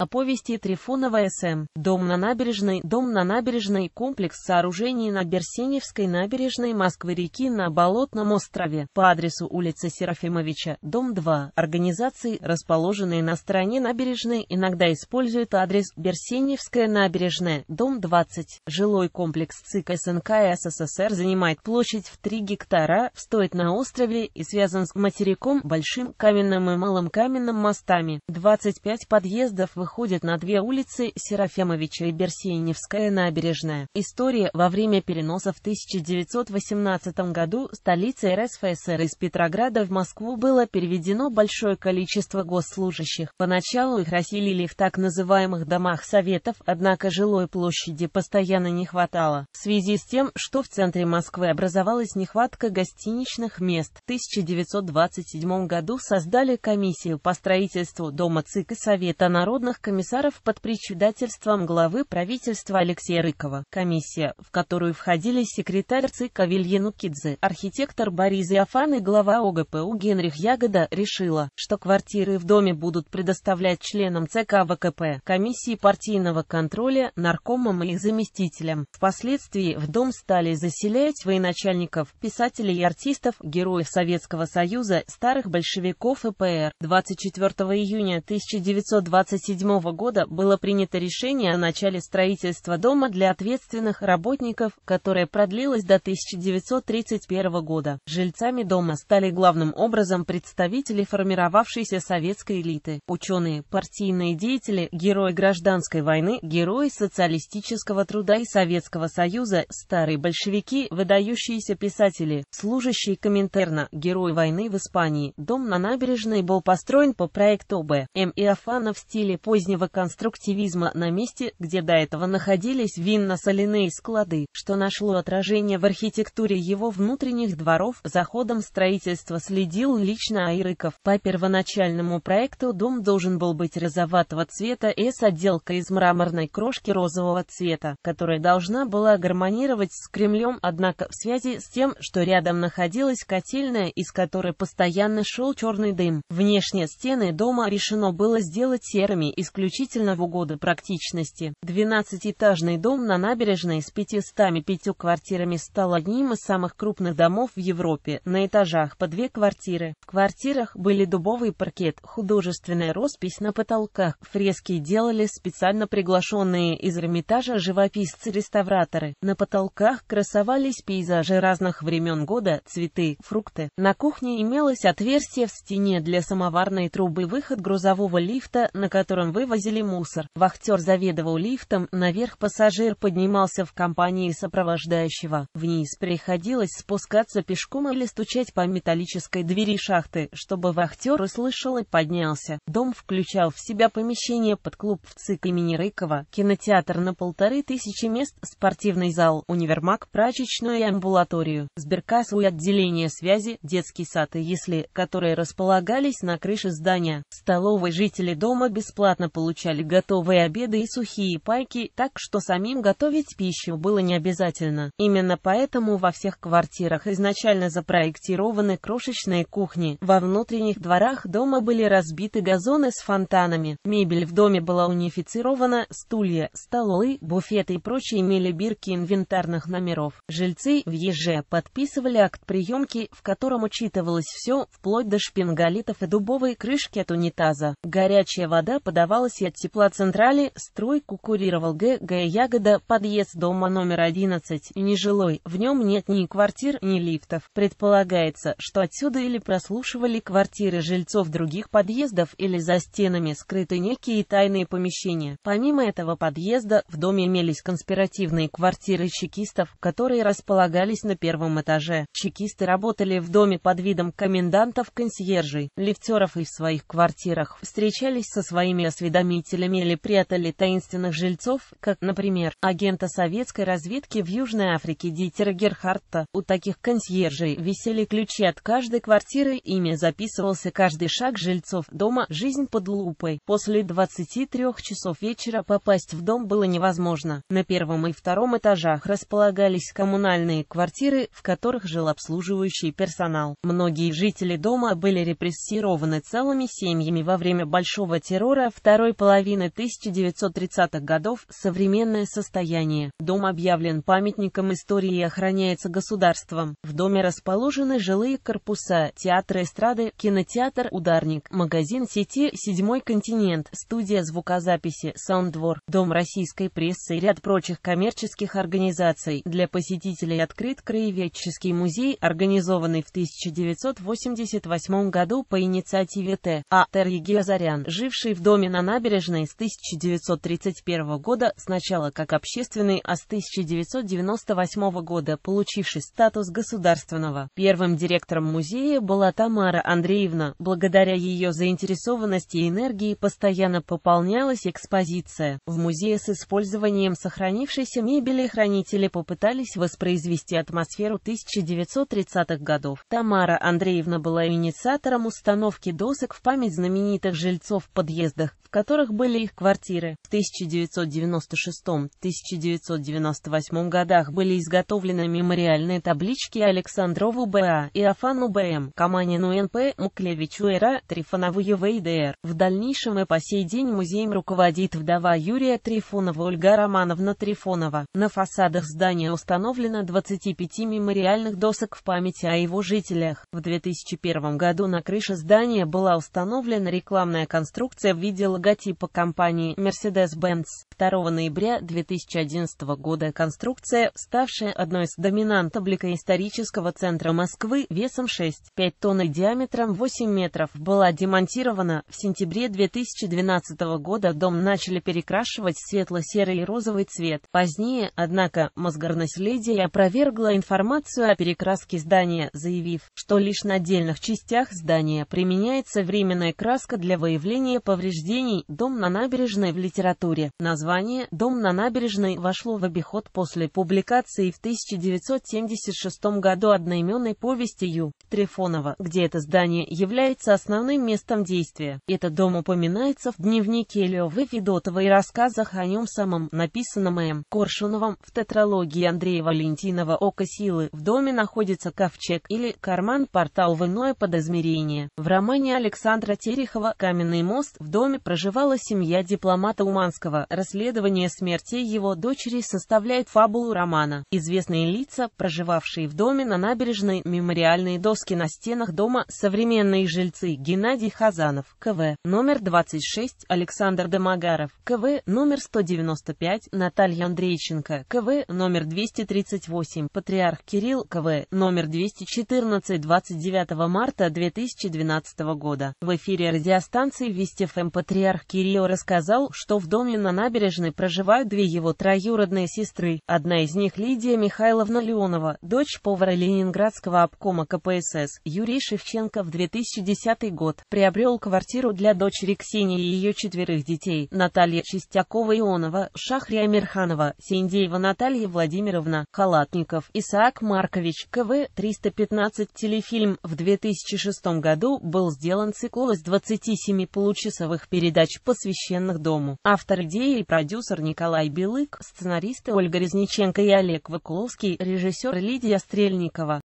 О повести Трифонова СМ. Дом на набережной. Дом на набережной. Комплекс сооружений на Берсеневской набережной Москвы-реки на Болотном острове. По адресу улица Серафимовича, дом 2. Организации, расположенные на стороне набережной, иногда используют адрес Берсеневская набережная, дом 20. Жилой комплекс ЦИК СНК СССР занимает площадь в 3 гектара, стоит на острове и связан с материком Большим Каменным и Малым Каменным мостами. 25 подъездов выходит выходит на две улицы Серафимовича и Берсеневская набережная. История во время переноса в 1918 году столицы РСФСР из Петрограда в Москву было переведено большое количество госслужащих. Поначалу их расселили в так называемых домах советов, однако жилой площади постоянно не хватало. В связи с тем, что в центре Москвы образовалась нехватка гостиничных мест, в 1927 году создали комиссию по строительству Дома ЦИК и Совета народных военных комиссаров под председательством главы правительства Алексея Рыкова. Комиссия, в которую входили секретарь ЦИКа Вильянукидзе, архитектор Борис Иофан и глава ОГПУ Генрих Ягода, решила, что квартиры в доме будут предоставлять членам ЦК ВКП, комиссии партийного контроля, наркомам и их заместителям. Впоследствии в дом стали заселять военачальников, писателей и артистов, героев Советского Союза, старых большевиков и ПР. 24 июня 1927 1997 года было принято решение о начале строительства дома для ответственных работников, которое продлилось до 1931 года. Жильцами дома стали главным образом представители формировавшейся советской элиты, ученые, партийные деятели, герои гражданской войны, герои социалистического труда и Советского Союза, старые большевики, выдающиеся писатели, служащие Коминтерна, герои войны в Испании. Дом на набережной был построен по проекту Б. М. Иофана в стиле позднего позднего конструктивизма на месте, где до этого находились винно-соляные склады, что нашло отражение в архитектуре его внутренних дворов. За ходом строительства следил лично Айрыков. По первоначальному проекту дом должен был быть розоватого цвета и с отделкой из мраморной крошки розового цвета, которая должна была гармонировать с Кремлем, однако в связи с тем, что рядом находилась котельная, из которой постоянно шел черный дым. внешние стены дома решено было сделать серыми исключительно в угоду практичности. 12-этажный дом на набережной с 505 квартирами стал одним из самых крупных домов в Европе, на этажах по две квартиры. В квартирах были дубовый паркет, художественная роспись на потолках, фрески делали специально приглашенные из Эрмитажа живописцы-реставраторы. На потолках красовались пейзажи разных времен года, цветы, фрукты. На кухне имелось отверстие в стене для самоварной трубы, выход грузового лифта, на котором вывозили мусор. Вахтер заведовал лифтом, наверх пассажир поднимался в компании сопровождающего. Вниз приходилось спускаться пешком или стучать по металлической двери шахты, чтобы вахтер услышал и поднялся. Дом включал в себя помещение под клуб в ЦИК имени Рыкова, кинотеатр на полторы тысячи мест, спортивный зал, универмаг, прачечную и амбулаторию, сберкассу и отделение связи, детский сад и если, которые располагались на крыше здания. Столовой жители дома бесплатно бесплатно получали готовые обеды и сухие пайки, так что самим готовить пищу было не обязательно. Именно поэтому во всех квартирах изначально запроектированы крошечные кухни. Во внутренних дворах дома были разбиты газоны с фонтанами. Мебель в доме была унифицирована, стулья, столы, буфеты и прочие имели бирки инвентарных номеров. Жильцы в Еже подписывали акт приемки, в котором учитывалось все, вплоть до шпингалитов и дубовой крышки от унитаза. Горячая вода подавалась оставалось и от тепла централи, строй кукурировал Г. Г. Ягода, подъезд дома номер 11, нежилой, в нем нет ни квартир, ни лифтов. Предполагается, что отсюда или прослушивали квартиры жильцов других подъездов, или за стенами скрыты некие тайные помещения. Помимо этого подъезда, в доме имелись конспиративные квартиры чекистов, которые располагались на первом этаже. Чекисты работали в доме под видом комендантов, консьержей, лифтеров и в своих квартирах встречались со своими осведомителями или прятали таинственных жильцов, как, например, агента советской разведки в Южной Африке Дитера Герхарта. У таких консьержей висели ключи от каждой квартиры, ими записывался каждый шаг жильцов дома, жизнь под лупой. После 23 часов вечера попасть в дом было невозможно. На первом и втором этажах располагались коммунальные квартиры, в которых жил обслуживающий персонал. Многие жители дома были репрессированы целыми семьями во время Большого террора в второй половины 1930-х годов современное состояние. Дом объявлен памятником истории и охраняется государством. В доме расположены жилые корпуса, театр эстрады, кинотеатр «Ударник», магазин сети «Седьмой континент», студия звукозаписи «Саундвор», Дом российской прессы и ряд прочих коммерческих организаций. Для посетителей открыт краеведческий музей, организованный в 1988 году по инициативе Т. А. Терри Геозарян, живший в доме на на набережной с 1931 года сначала как общественный, а с 1998 года получивший статус государственного. Первым директором музея была Тамара Андреевна. Благодаря ее заинтересованности и энергии постоянно пополнялась экспозиция. В музее с использованием сохранившейся мебели хранители попытались воспроизвести атмосферу 1930-х годов. Тамара Андреевна была инициатором установки досок в память знаменитых жильцов в подъездах в которых были их квартиры. В 1996-1998 годах были изготовлены мемориальные таблички Александрову Б.А. и Афану Б.М., Каманину Н.П., Муклевичу Р.А., Трифонову Е.В.И.Д.Р. В дальнейшем и по сей день музеем руководит вдова Юрия Трифонова Ольга Романовна Трифонова. На фасадах здания установлено 25 мемориальных досок в памяти о его жителях. В 2001 году на крыше здания была установлена рекламная конструкция в виде логотипа компании Mercedes-Benz. 2 ноября 2011 года конструкция, ставшая одной из доминант облика исторического центра Москвы весом 6,5 тонн и диаметром 8 метров, была демонтирована. В сентябре 2012 года дом начали перекрашивать в светло-серый и розовый цвет. Позднее, однако, Мосгорнаследие опровергло информацию о перекраске здания, заявив, что лишь на отдельных частях здания применяется временная краска для выявления повреждений изменений «Дом на набережной» в литературе. Название «Дом на набережной» вошло в обиход после публикации в 1976 году одноименной повести Ю. Трифонова, где это здание является основным местом действия. Этот дом упоминается в дневнике Левы Федотова и рассказах о нем самом, написанном М. Коршуновым в тетралогии Андрея Валентинова «Око силы». В доме находится ковчег или карман-портал в иное подозмерение. В романе Александра Терехова «Каменный мост» в доме проживает проживала семья дипломата Уманского. Расследование смерти его дочери составляет фабулу романа. Известные лица, проживавшие в доме на набережной, мемориальные доски на стенах дома, современные жильцы Геннадий Хазанов, КВ, номер 26, Александр Демагаров, КВ, номер 195, Наталья Андрейченко, КВ, номер 238, Патриарх Кирилл, КВ, номер 214, 29 марта 2012 года. В эфире радиостанции Вести ФМ эм» Патриарх патриарх Кирилл рассказал, что в доме на набережной проживают две его троюродные сестры, одна из них Лидия Михайловна Леонова, дочь повара Ленинградского обкома КПСС. Юрий Шевченко в 2010 год приобрел квартиру для дочери Ксении и ее четверых детей, Наталья Чистякова-Ионова, Шахрия Мирханова, Синдеева Наталья Владимировна, Халатников, Исаак Маркович, КВ, 315 телефильм. В 2006 году был сделан цикл из 27 получасовых передач передач, посвященных дому. Автор идеи и продюсер Николай Белык, сценаристы Ольга Резниченко и Олег Вакуловский, режиссер Лидия Стрельникова.